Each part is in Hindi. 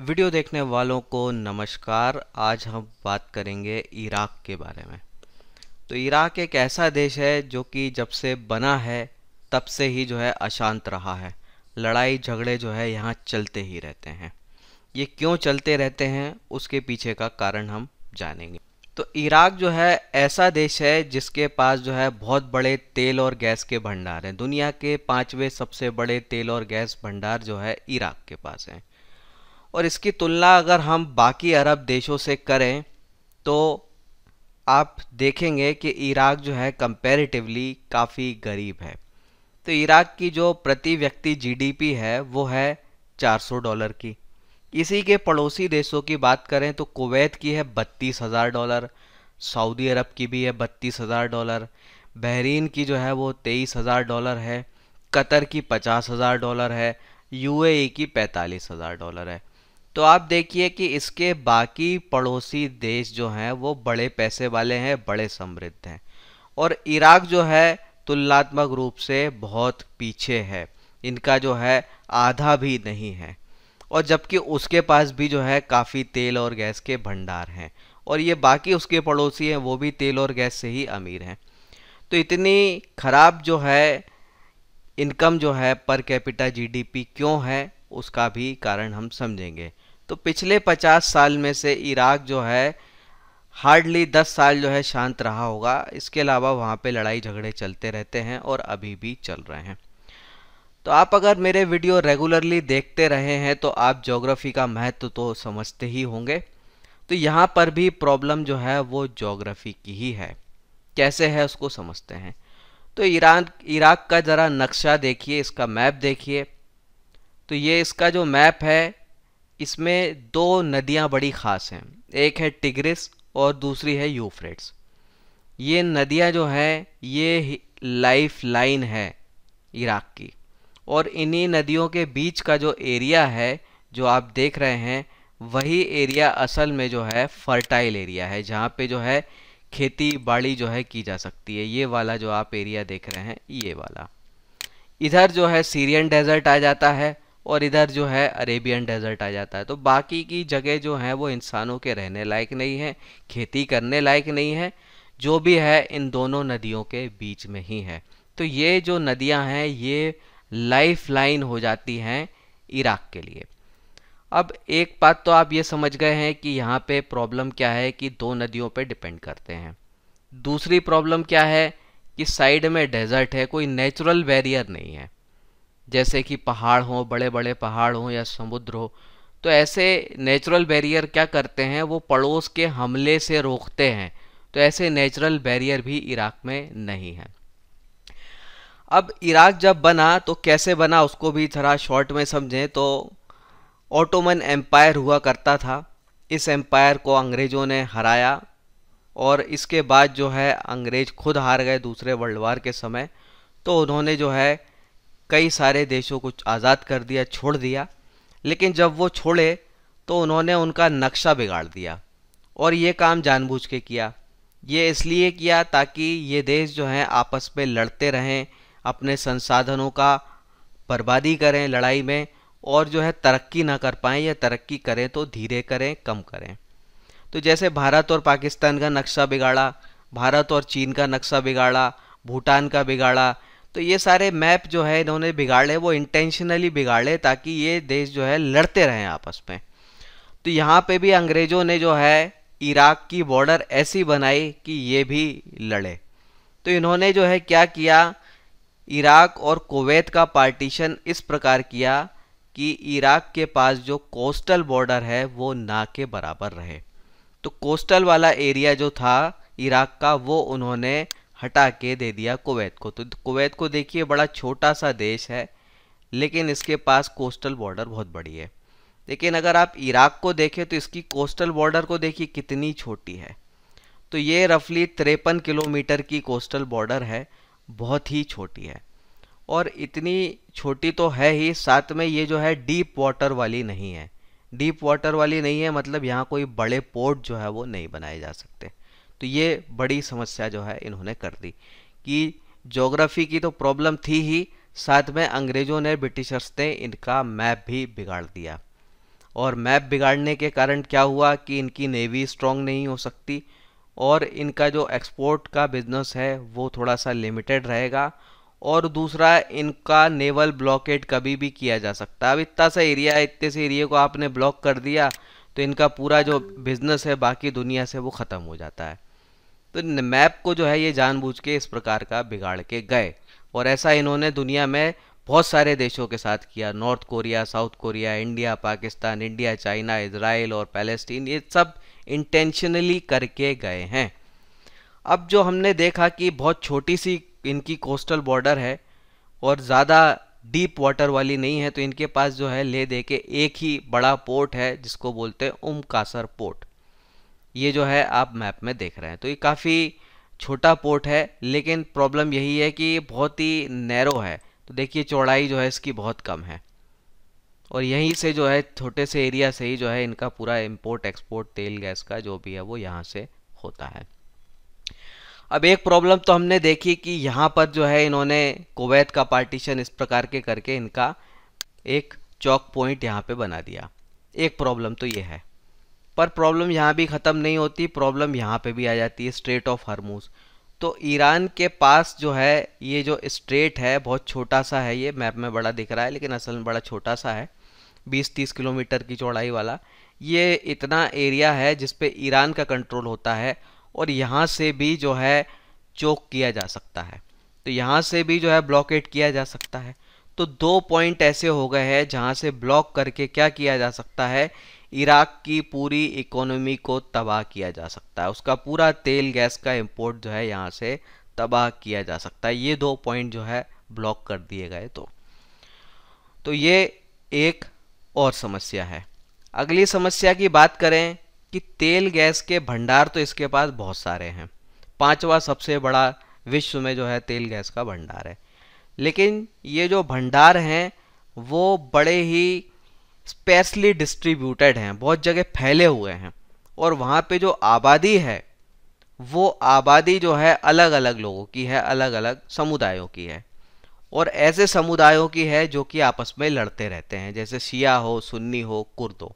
वीडियो देखने वालों को नमस्कार आज हम बात करेंगे इराक के बारे में तो इराक एक ऐसा देश है जो कि जब से बना है तब से ही जो है अशांत रहा है लड़ाई झगड़े जो है यहाँ चलते ही रहते हैं ये क्यों चलते रहते हैं उसके पीछे का कारण हम जानेंगे तो इराक जो है ऐसा देश है जिसके पास जो है बहुत बड़े तेल और गैस के भंडार हैं दुनिया के पाँचवें सबसे बड़े तेल और गैस भंडार जो है इराक के पास हैं और इसकी तुलना अगर हम बाकी अरब देशों से करें तो आप देखेंगे कि इराक जो है कंपैरेटिवली काफ़ी गरीब है तो इराक की जो प्रति व्यक्ति जीडीपी है वो है 400 डॉलर की इसी के पड़ोसी देशों की बात करें तो कुवैत की है बत्तीस हज़ार डॉलर सऊदी अरब की भी है बत्तीस हज़ार डॉलर बहरीन की जो है वो तेईस हज़ार डॉलर है कतर की पचास हज़ार डॉलर है यूएई की पैंतालीस हज़ार डॉलर है तो आप देखिए कि इसके बाकी पड़ोसी देश जो हैं वो बड़े पैसे वाले हैं बड़े समृद्ध हैं और इराक जो है तुलनात्मक रूप से बहुत पीछे है इनका जो है आधा भी नहीं है और जबकि उसके पास भी जो है काफ़ी तेल और गैस के भंडार हैं और ये बाकी उसके पड़ोसी हैं वो भी तेल और गैस से ही अमीर हैं तो इतनी ख़राब जो है इनकम जो है पर कैपिटा जीडीपी क्यों है उसका भी कारण हम समझेंगे तो पिछले 50 साल में से इराक जो है हार्डली 10 साल जो है शांत रहा होगा इसके अलावा वहाँ पे लड़ाई झगड़े चलते रहते हैं और अभी भी चल रहे हैं तो आप अगर मेरे वीडियो रेगुलरली देखते रहे हैं तो आप जोग्राफ़ी का महत्व तो समझते ही होंगे तो यहाँ पर भी प्रॉब्लम जो है वो जोग्राफ़ी की ही है कैसे है उसको समझते हैं तो ईरान इराक का ज़रा नक्शा देखिए इसका मैप देखिए तो ये इसका जो मैप है इसमें दो नदियाँ बड़ी ख़ास हैं एक है टिग्रिस और दूसरी है यूफ्रेट्स ये नदियाँ जो हैं ये लाइफ लाइन है इराक़ की और इन्हीं नदियों के बीच का जो एरिया है जो आप देख रहे हैं वही एरिया असल में जो है फर्टाइल एरिया है जहाँ पे जो है खेती बाड़ी जो है की जा सकती है ये वाला जो आप एरिया देख रहे हैं ये वाला इधर जो है सीरियन डेजर्ट आ जाता है और इधर जो है अरेबियन डेजर्ट आ जाता है तो बाकी की जगह जो है वो इंसानों के रहने लायक नहीं है खेती करने लायक नहीं है जो भी है इन दोनों नदियों के बीच में ही है तो ये जो नदियां हैं ये लाइफ लाइन हो जाती हैं इराक के लिए अब एक बात तो आप ये समझ गए हैं कि यहाँ पे प्रॉब्लम क्या है कि दो नदियों पे डिपेंड करते हैं दूसरी प्रॉब्लम क्या है कि साइड में डेजर्ट है कोई नेचुरल बैरियर नहीं है जैसे कि पहाड़ हो बड़े बड़े पहाड़ हो या समुद्र हो तो ऐसे नेचुरल बैरियर क्या करते हैं वो पड़ोस के हमले से रोकते हैं तो ऐसे नेचुरल बैरियर भी इराक में नहीं है अब इराक जब बना तो कैसे बना उसको भी थोड़ा शॉर्ट में समझें तो ऑटोमन एम्पायर हुआ करता था इस एम्पायर को अंग्रेज़ों ने हराया और इसके बाद जो है अंग्रेज खुद हार गए दूसरे वर्ल्ड वार के समय तो उन्होंने जो है कई सारे देशों को आज़ाद कर दिया छोड़ दिया लेकिन जब वो छोड़े तो उन्होंने उनका नक्शा बिगाड़ दिया और ये काम जानबूझ के किया ये इसलिए किया ताकि ये देश जो हैं आपस में लड़ते रहें अपने संसाधनों का बर्बादी करें लड़ाई में और जो है तरक्की ना कर पाएँ या तरक्की करें तो धीरे करें कम करें तो जैसे भारत और पाकिस्तान का नक्शा बिगाड़ा भारत और चीन का नक्शा बिगाड़ा भूटान का बिगाड़ा तो ये सारे मैप जो है इन्होंने बिगाड़े वो इंटेंशनली बिगाड़े ताकि ये देश जो है लड़ते रहें आपस में तो यहाँ पे भी अंग्रेज़ों ने जो है इराक की बॉर्डर ऐसी बनाई कि ये भी लड़े तो इन्होंने जो है क्या किया इराक और कुवैत का पार्टीशन इस प्रकार किया कि इराक के पास जो कोस्टल बॉर्डर है वो ना के बराबर रहे तो कोस्टल वाला एरिया जो था इराक का वो उन्होंने हटा के दे दिया कुवैत को तो कुवैत को देखिए बड़ा छोटा सा देश है लेकिन इसके पास कोस्टल बॉर्डर बहुत बड़ी है लेकिन अगर आप इराक को देखें तो इसकी कोस्टल बॉर्डर को देखिए कितनी छोटी है तो ये रफली तिरपन किलोमीटर की कोस्टल बॉर्डर है बहुत ही छोटी है और इतनी छोटी तो है ही साथ में ये जो है डीप वाटर वाली नहीं है डीप वाटर वाली नहीं है मतलब यहाँ कोई बड़े पोर्ट जो है वो नहीं बनाए जा सकते तो ये बड़ी समस्या जो है इन्होंने कर दी कि जोग्राफी की तो प्रॉब्लम थी ही साथ में अंग्रेज़ों ने ब्रिटिशर्स ने इनका मैप भी बिगाड़ दिया और मैप बिगाड़ने के कारण क्या हुआ कि इनकी नेवी स्ट्रॉन्ग नहीं हो सकती और इनका जो एक्सपोर्ट का बिजनेस है वो थोड़ा सा लिमिटेड रहेगा और दूसरा इनका नेवल ब्लॉकेट कभी भी किया जा सकता है अब इतना सा एरिया इतने से एरिया को आपने ब्लॉक कर दिया तो इनका पूरा जो बिजनेस है बाकी दुनिया से वो ख़त्म हो जाता है तो मैप को जो है ये जानबूझ के इस प्रकार का बिगाड़ के गए और ऐसा इन्होंने दुनिया में बहुत सारे देशों के साथ किया North Korea South Korea India Pakistan India China Israel और पैलेस्टीन ये सब इंटेंशनली करके गए हैं अब जो हमने देखा कि बहुत छोटी सी इनकी कोस्टल बॉर्डर है और ज़्यादा डीप वाटर वाली नहीं है तो इनके पास जो है ले दे के एक ही बड़ा पोर्ट है जिसको बोलते हैं उम कासर पोर्ट ये जो है आप मैप में देख रहे हैं तो ये काफ़ी छोटा पोर्ट है लेकिन प्रॉब्लम यही है कि बहुत ही नैरो है तो देखिए चौड़ाई जो है इसकी बहुत कम है और यहीं से जो है छोटे से एरिया से ही जो है इनका पूरा इम्पोर्ट एक्सपोर्ट तेल गैस का जो भी है वो यहाँ से होता है अब एक प्रॉब्लम तो हमने देखी कि यहाँ पर जो है इन्होंने कुवैत का पार्टीशन इस प्रकार के करके इनका एक चौक पॉइंट यहाँ पे बना दिया एक प्रॉब्लम तो ये है पर प्रॉब्लम यहाँ भी ख़त्म नहीं होती प्रॉब्लम यहाँ पे भी आ जाती है स्ट्रेट ऑफ हरमूज तो ईरान के पास जो है ये जो स्ट्रेट है बहुत छोटा सा है ये मैप में बड़ा दिख रहा है लेकिन असल में बड़ा छोटा सा है 20-30 किलोमीटर की चौड़ाई वाला ये इतना एरिया है जिस ईरान का कंट्रोल होता है और यहाँ से भी जो है चोक किया जा सकता है तो यहाँ से भी जो है ब्लॉकेट किया जा सकता है तो दो पॉइंट ऐसे हो गए हैं जहाँ से ब्लॉक करके क्या किया जा सकता है इराक की पूरी इकोनॉमी को तबाह किया जा सकता है उसका पूरा तेल गैस का इम्पोर्ट जो है यहाँ से तबाह किया जा सकता है ये दो पॉइंट जो है ब्लॉक कर दिए गए तो तो ये एक और समस्या है अगली समस्या की बात करें कि तेल गैस के भंडार तो इसके पास बहुत सारे हैं पांचवा सबसे बड़ा विश्व में जो है तेल गैस का भंडार है लेकिन ये जो भंडार हैं वो बड़े ही स्पेसली डिस्ट्रीब्यूटेड हैं बहुत जगह फैले हुए हैं और वहाँ पे जो आबादी है वो आबादी जो है अलग अलग लोगों की है अलग अलग समुदायों की है और ऐसे समुदायों की है जो कि आपस में लड़ते रहते हैं जैसे शिया हो सुन्नी हो कुर्द हो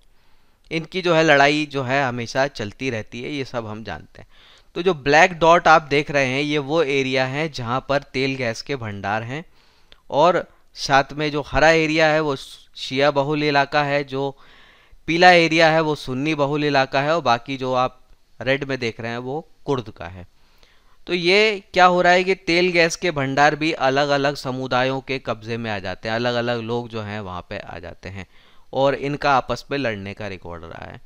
इनकी जो है लड़ाई जो है हमेशा चलती रहती है ये सब हम जानते हैं तो जो ब्लैक डॉट आप देख रहे हैं ये वो एरिया है जहाँ पर तेल गैस के भंडार हैं और साथ में जो हरा एरिया है वो शिया बहुल इलाका है जो पीला एरिया है वो सुन्नी बहुल इलाका है और बाकी जो आप रेड में देख रहे हैं वो कुर्द का है तो ये क्या हो रहा है कि तेल गैस के भंडार भी अलग अलग समुदायों के कब्जे में आ जाते हैं अलग अलग लोग जो हैं वहाँ पे आ जाते हैं और इनका आपस में लड़ने का रिकॉर्ड रहा है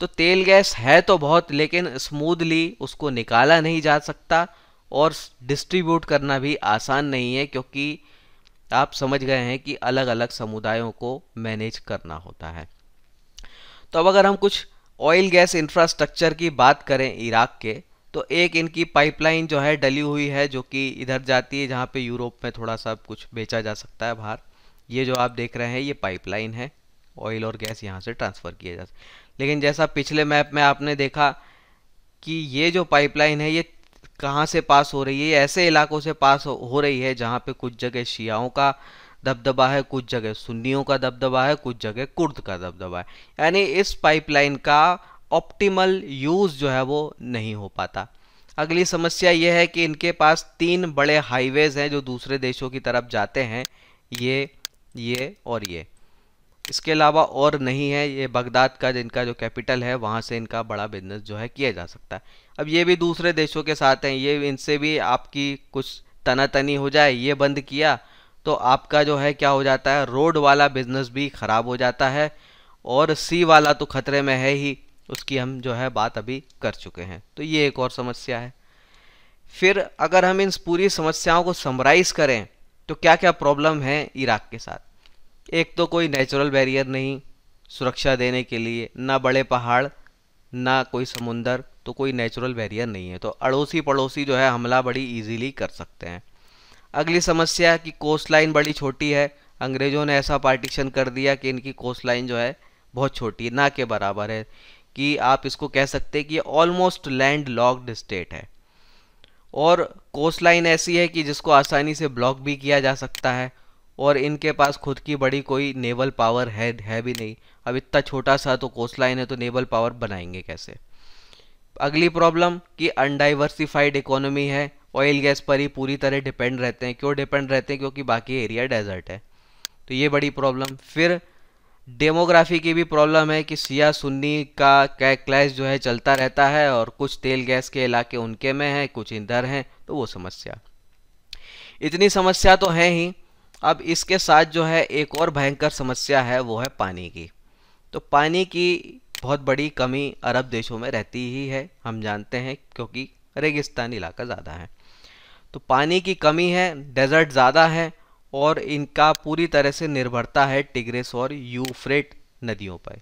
तो तेल गैस है तो बहुत लेकिन स्मूदली उसको निकाला नहीं जा सकता और डिस्ट्रीब्यूट करना भी आसान नहीं है क्योंकि आप समझ गए हैं कि अलग अलग समुदायों को मैनेज करना होता है तो अब अगर हम कुछ ऑयल गैस इंफ्रास्ट्रक्चर की बात करें इराक के तो एक इनकी पाइपलाइन जो है डली हुई है जो कि इधर जाती है जहाँ पे यूरोप में थोड़ा सा कुछ बेचा जा सकता है बाहर ये जो आप देख रहे हैं ये पाइपलाइन है ऑयल और गैस यहाँ से ट्रांसफ़र किया जा सकता लेकिन जैसा पिछले मैप में आपने देखा कि ये जो पाइपलाइन है ये कहाँ से पास हो रही है ऐसे इलाकों से पास हो, रही है जहाँ पे कुछ जगह शियाओं का दबदबा है कुछ जगह सुन्नियों का दबदबा है कुछ जगह कुर्द का दबदबा है यानी इस पाइपलाइन का ऑप्टिमल यूज़ जो है वो नहीं हो पाता अगली समस्या ये है कि इनके पास तीन बड़े हाईवेज़ हैं जो दूसरे देशों की तरफ जाते हैं ये ये और ये इसके अलावा और नहीं है ये बगदाद का जिनका जो कैपिटल है वहाँ से इनका बड़ा बिजनेस जो है किया जा सकता है अब ये भी दूसरे देशों के साथ हैं ये इनसे भी आपकी कुछ तनातनी हो जाए ये बंद किया तो आपका जो है क्या हो जाता है रोड वाला बिजनेस भी ख़राब हो जाता है और सी वाला तो खतरे में है ही उसकी हम जो है बात अभी कर चुके हैं तो ये एक और समस्या है फिर अगर हम इन पूरी समस्याओं को समराइज़ करें तो क्या क्या प्रॉब्लम है इराक़ के साथ एक तो कोई नेचुरल बैरियर नहीं सुरक्षा देने के लिए ना बड़े पहाड़ ना कोई समुंदर तो कोई नेचुरल बैरियर नहीं है तो अड़ोसी पड़ोसी जो है हमला बड़ी इजीली कर सकते हैं अगली समस्या कि कोस्ट लाइन बड़ी छोटी है अंग्रेज़ों ने ऐसा पार्टीशन कर दिया कि इनकी कोस्ट लाइन जो है बहुत छोटी है ना के बराबर है कि आप इसको कह सकते हैं कि ऑलमोस्ट लैंड लॉक्ड स्टेट है और कोस्ट लाइन ऐसी है कि जिसको आसानी से ब्लॉक भी किया जा सकता है और इनके पास खुद की बड़ी कोई नेवल पावर है है भी नहीं अब इतना छोटा सा तो कोस्ट लाइन है तो नेवल पावर बनाएंगे कैसे अगली प्रॉब्लम कि अनडाइवर्सिफाइड इकोनॉमी है ऑयल गैस पर ही पूरी तरह डिपेंड रहते हैं क्यों डिपेंड रहते हैं क्योंकि बाकी एरिया डेजर्ट है तो ये बड़ी प्रॉब्लम फिर डेमोग्राफी की भी प्रॉब्लम है कि सिया सुन्नी का क्लैश जो है चलता रहता है और कुछ तेल गैस के इलाके उनके में हैं कुछ इधर हैं तो वो समस्या इतनी समस्या तो है ही अब इसके साथ जो है एक और भयंकर समस्या है वो है पानी की तो पानी की बहुत बड़ी कमी अरब देशों में रहती ही है हम जानते हैं क्योंकि रेगिस्तान इलाका ज़्यादा है तो पानी की कमी है डेजर्ट ज़्यादा है और इनका पूरी तरह से निर्भरता है टिग्रेस और यूफ्रेट नदियों पर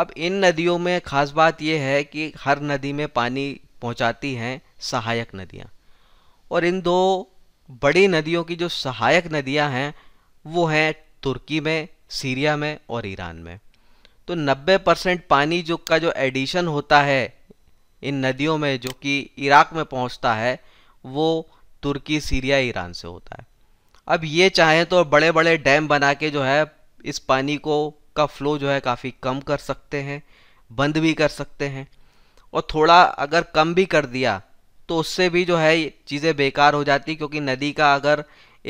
अब इन नदियों में ख़ास बात यह है कि हर नदी में पानी पहुंचाती हैं सहायक नदियां और इन दो बड़ी नदियों की जो सहायक नदियां हैं वो हैं तुर्की में सीरिया में और ईरान में तो 90 परसेंट पानी जो का जो एडिशन होता है इन नदियों में जो कि इराक में पहुंचता है वो तुर्की सीरिया ईरान से होता है अब ये चाहें तो बड़े बड़े डैम बना के जो है इस पानी को का फ्लो जो है काफ़ी कम कर सकते हैं बंद भी कर सकते हैं और थोड़ा अगर कम भी कर दिया तो उससे भी जो है चीज़ें बेकार हो जाती क्योंकि नदी का अगर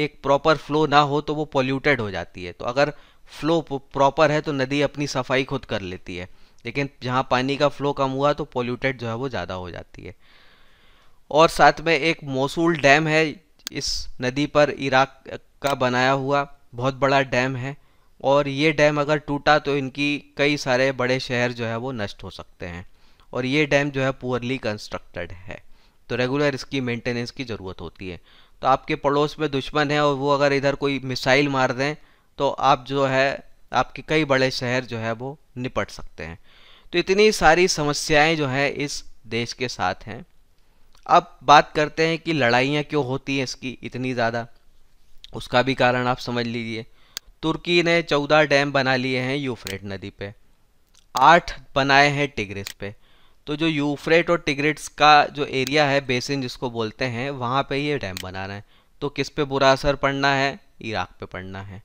एक प्रॉपर फ्लो ना हो तो वो पोल्यूटेड हो जाती है तो अगर फ्लो प्रॉपर है तो नदी अपनी सफाई खुद कर लेती है लेकिन जहाँ पानी का फ्लो कम हुआ तो पोल्यूटेड जो है वो ज़्यादा हो जाती है और साथ में एक मौसूल डैम है इस नदी पर इराक का बनाया हुआ बहुत बड़ा डैम है और ये डैम अगर टूटा तो इनकी कई सारे बड़े शहर जो है वो नष्ट हो सकते हैं और ये डैम जो है पुअरली कंस्ट्रक्टेड है तो रेगुलर इसकी मेंटेनेंस की ज़रूरत होती है तो आपके पड़ोस में दुश्मन है और वो अगर इधर कोई मिसाइल मार दें तो आप जो है आपके कई बड़े शहर जो है वो निपट सकते हैं तो इतनी सारी समस्याएं जो है इस देश के साथ हैं अब बात करते हैं कि लड़ाइयाँ क्यों होती हैं इसकी इतनी ज़्यादा उसका भी कारण आप समझ लीजिए तुर्की ने चौदह डैम बना लिए हैं यूफ्रेट नदी पे आठ बनाए हैं टिग्रिस पे तो जो यूफ्रेट और टिग्रेट्स का जो एरिया है बेसिन जिसको बोलते हैं वहाँ पे ये डैम बना रहे हैं तो किस पे बुरा असर पड़ना है इराक पे पड़ना है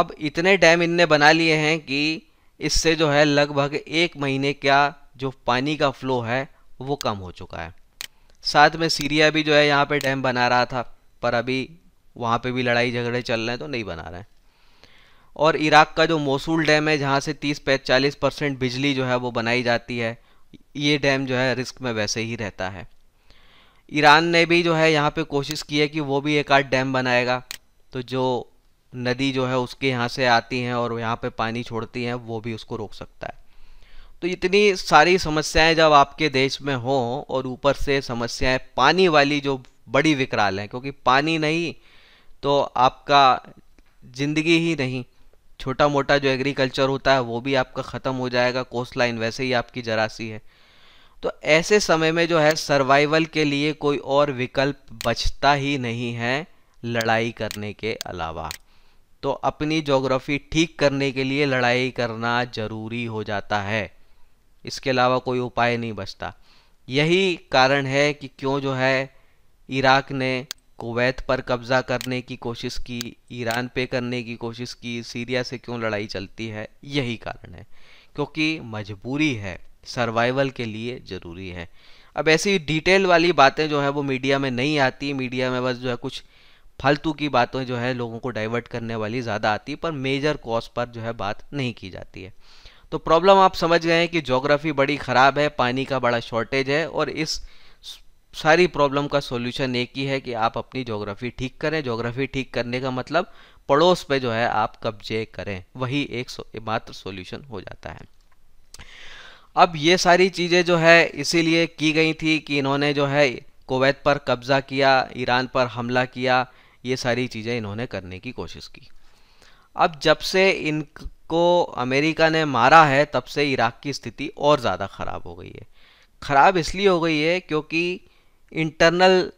अब इतने डैम इनने बना लिए हैं कि इससे जो है लगभग एक महीने का जो पानी का फ्लो है वो कम हो चुका है साथ में सीरिया भी जो है यहाँ पे डैम बना रहा था पर अभी वहाँ पे भी लड़ाई झगड़े चल रहे हैं तो नहीं बना रहे हैं और इराक का जो मोसूल डैम है जहाँ से 30 पैंतालीस परसेंट बिजली जो है वो बनाई जाती है ये डैम जो है रिस्क में वैसे ही रहता है ईरान ने भी जो है यहाँ पे कोशिश की है कि वो भी एक आध डैम बनाएगा तो जो नदी जो है उसके यहाँ से आती हैं और यहाँ पे पानी छोड़ती हैं वो भी उसको रोक सकता है तो इतनी सारी समस्याएं जब आपके देश में हों और ऊपर से समस्याएं पानी वाली जो बड़ी विकराल हैं क्योंकि पानी नहीं तो आपका ज़िंदगी ही नहीं छोटा मोटा जो एग्रीकल्चर होता है वो भी आपका ख़त्म हो जाएगा कोस्ट लाइन वैसे ही आपकी जरासी है तो ऐसे समय में जो है सर्वाइवल के लिए कोई और विकल्प बचता ही नहीं है लड़ाई करने के अलावा तो अपनी जोग्राफी ठीक करने के लिए लड़ाई करना ज़रूरी हो जाता है इसके अलावा कोई उपाय नहीं बचता यही कारण है कि क्यों जो है इराक ने कुवैत पर कब्ज़ा करने की कोशिश की ईरान पे करने की कोशिश की सीरिया से क्यों लड़ाई चलती है यही कारण है क्योंकि मजबूरी है सर्वाइवल के लिए ज़रूरी है अब ऐसी डिटेल वाली बातें जो है वो मीडिया में नहीं आती मीडिया में बस जो है कुछ फालतू की बातें जो है लोगों को डाइवर्ट करने वाली ज़्यादा आती पर मेजर कॉज पर जो है बात नहीं की जाती है तो प्रॉब्लम आप समझ गए हैं कि जोग्राफ़ी बड़ी ख़राब है पानी का बड़ा शॉर्टेज है और इस सारी प्रॉब्लम का सॉल्यूशन एक ही है कि आप अपनी जोग्राफ़ी ठीक करें जोग्राफ़ी ठीक करने का मतलब पड़ोस पे जो है आप कब्जे करें वही एक मात्र सॉल्यूशन हो जाता है अब ये सारी चीज़ें जो है इसीलिए की गई थी कि इन्होंने जो है कुवैत पर कब्ज़ा किया ईरान पर हमला किया ये सारी चीज़ें इन्होंने करने की कोशिश की अब जब से इनको अमेरिका ने मारा है तब से इराक़ की स्थिति और ज़्यादा ख़राब हो गई है ख़राब इसलिए हो गई है क्योंकि इंटरनल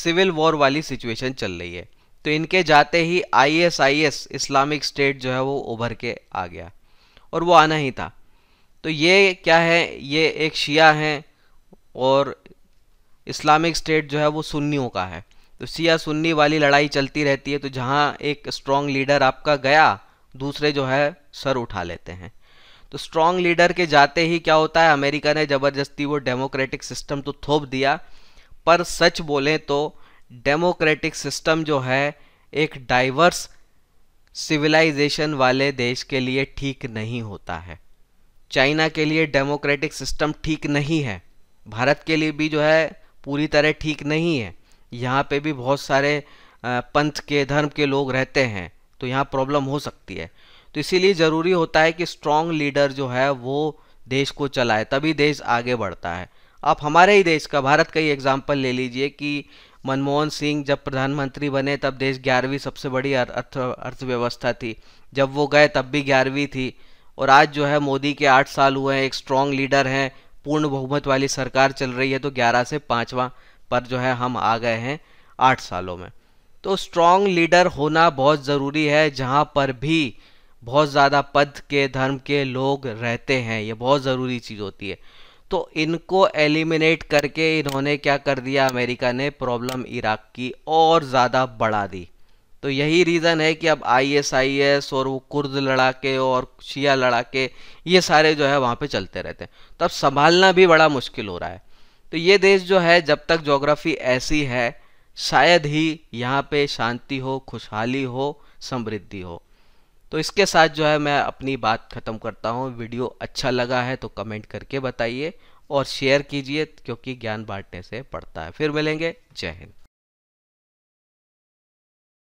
सिविल वॉर वाली सिचुएशन चल रही है तो इनके जाते ही आईएसआईएस इस्लामिक स्टेट जो है वो उभर के आ गया और वो आना ही था तो ये क्या है ये एक शिया है और इस्लामिक स्टेट जो है वो सुन्नियों का है तो शिया सुन्नी वाली लड़ाई चलती रहती है तो जहाँ एक स्ट्रॉन्ग लीडर आपका गया दूसरे जो है सर उठा लेते हैं तो स्ट्रॉन्ग लीडर के जाते ही क्या होता है अमेरिका ने ज़बरदस्ती वो डेमोक्रेटिक सिस्टम तो थोप दिया पर सच बोलें तो डेमोक्रेटिक सिस्टम जो है एक डाइवर्स सिविलाइजेशन वाले देश के लिए ठीक नहीं होता है चाइना के लिए डेमोक्रेटिक सिस्टम ठीक नहीं है भारत के लिए भी जो है पूरी तरह ठीक नहीं है यहाँ पे भी बहुत सारे पंथ के धर्म के लोग रहते हैं तो यहाँ प्रॉब्लम हो सकती है तो इसीलिए ज़रूरी होता है कि स्ट्रॉन्ग लीडर जो है वो देश को चलाए तभी देश आगे बढ़ता है आप हमारे ही देश का भारत का ही एग्जाम्पल ले लीजिए कि मनमोहन सिंह जब प्रधानमंत्री बने तब देश ग्यारहवीं सबसे बड़ी अर्थ अर्थव्यवस्था थी जब वो गए तब भी ग्यारहवीं थी और आज जो है मोदी के आठ साल हुए हैं एक स्ट्रांग लीडर हैं पूर्ण बहुमत वाली सरकार चल रही है तो ग्यारह से पाँचवा पर जो है हम आ गए हैं आठ सालों में तो स्ट्रांग लीडर होना बहुत ज़रूरी है जहाँ पर भी बहुत ज़्यादा पद के धर्म के लोग रहते हैं ये बहुत ज़रूरी चीज़ होती है तो इनको एलिमिनेट करके इन्होंने क्या कर दिया अमेरिका ने प्रॉब्लम इराक की और ज़्यादा बढ़ा दी तो यही रीज़न है कि अब आई एस आई एस और वो कुर्द लड़ाके और शिया लड़ाके ये सारे जो है वहाँ पे चलते रहते हैं तो अब संभालना भी बड़ा मुश्किल हो रहा है तो ये देश जो है जब तक जोग्राफी ऐसी है शायद ही यहाँ पे शांति हो खुशहाली हो समृद्धि हो तो इसके साथ जो है मैं अपनी बात ख़त्म करता हूँ वीडियो अच्छा लगा है तो कमेंट करके बताइए और शेयर कीजिए क्योंकि ज्ञान बांटने से पड़ता है फिर मिलेंगे जय हिंद